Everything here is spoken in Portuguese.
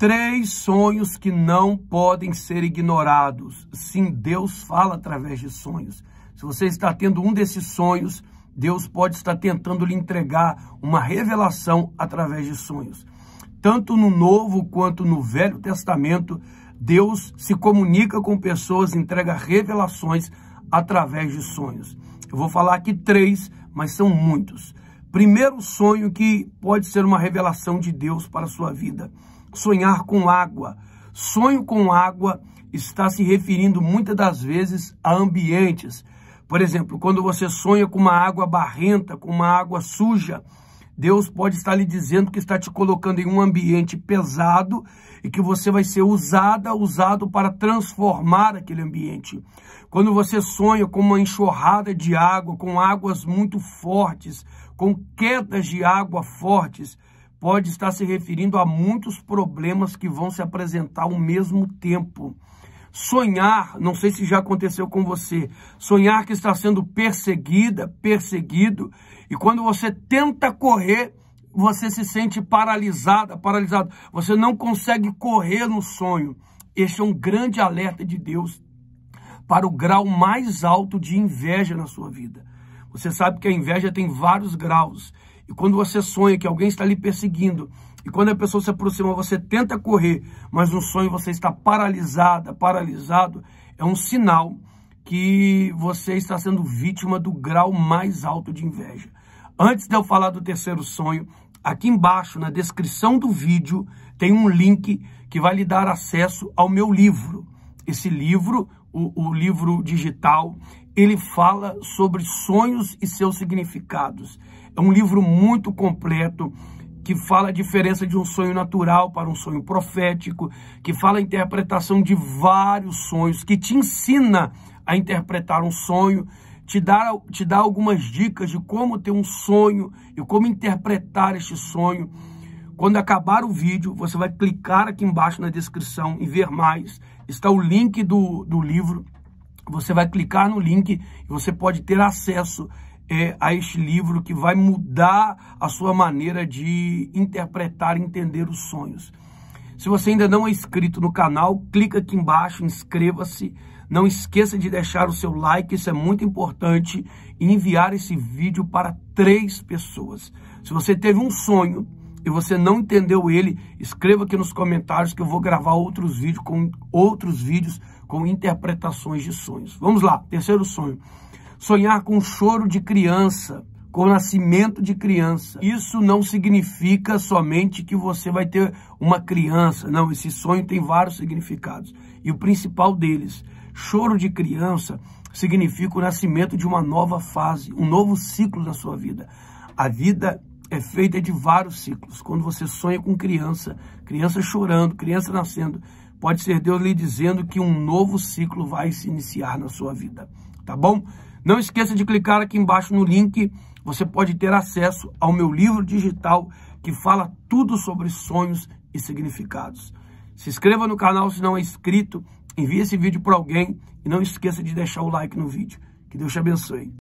Três sonhos que não podem ser ignorados. Sim, Deus fala através de sonhos. Se você está tendo um desses sonhos, Deus pode estar tentando lhe entregar uma revelação através de sonhos. Tanto no Novo quanto no Velho Testamento, Deus se comunica com pessoas, entrega revelações através de sonhos. Eu vou falar aqui três, mas são muitos. Primeiro sonho que pode ser uma revelação de Deus para a sua vida Sonhar com água. Sonho com água está se referindo muitas das vezes a ambientes. Por exemplo, quando você sonha com uma água barrenta, com uma água suja, Deus pode estar lhe dizendo que está te colocando em um ambiente pesado e que você vai ser usada, usado para transformar aquele ambiente. Quando você sonha com uma enxurrada de água, com águas muito fortes, com quedas de água fortes, pode estar se referindo a muitos problemas que vão se apresentar ao mesmo tempo. Sonhar, não sei se já aconteceu com você, sonhar que está sendo perseguida, perseguido, e quando você tenta correr, você se sente paralisada, paralisado. Você não consegue correr no sonho. Este é um grande alerta de Deus para o grau mais alto de inveja na sua vida. Você sabe que a inveja tem vários graus. E quando você sonha que alguém está lhe perseguindo, e quando a pessoa se aproxima, você tenta correr, mas no sonho você está paralisada, paralisado, é um sinal que você está sendo vítima do grau mais alto de inveja. Antes de eu falar do terceiro sonho, aqui embaixo na descrição do vídeo tem um link que vai lhe dar acesso ao meu livro. Esse livro, o, o livro digital, ele fala sobre sonhos e seus significados. É um livro muito completo que fala a diferença de um sonho natural para um sonho profético, que fala a interpretação de vários sonhos, que te ensina a interpretar um sonho, te dá, te dá algumas dicas de como ter um sonho e como interpretar este sonho. Quando acabar o vídeo, você vai clicar aqui embaixo na descrição e ver mais. Está o link do, do livro. Você vai clicar no link e você pode ter acesso é, a este livro que vai mudar a sua maneira de interpretar e entender os sonhos. Se você ainda não é inscrito no canal, clica aqui embaixo, inscreva-se. Não esqueça de deixar o seu like, isso é muito importante. E enviar esse vídeo para três pessoas. Se você teve um sonho e você não entendeu ele, escreva aqui nos comentários que eu vou gravar outros vídeos com outros vídeos com interpretações de sonhos. Vamos lá, terceiro sonho sonhar com choro de criança, com o nascimento de criança. Isso não significa somente que você vai ter uma criança. Não, esse sonho tem vários significados. E o principal deles, choro de criança, significa o nascimento de uma nova fase, um novo ciclo da sua vida. A vida é feita de vários ciclos. Quando você sonha com criança, criança chorando, criança nascendo, pode ser Deus lhe dizendo que um novo ciclo vai se iniciar na sua vida. Tá bom? Não esqueça de clicar aqui embaixo no link, você pode ter acesso ao meu livro digital que fala tudo sobre sonhos e significados. Se inscreva no canal se não é inscrito, envie esse vídeo para alguém e não esqueça de deixar o like no vídeo. Que Deus te abençoe.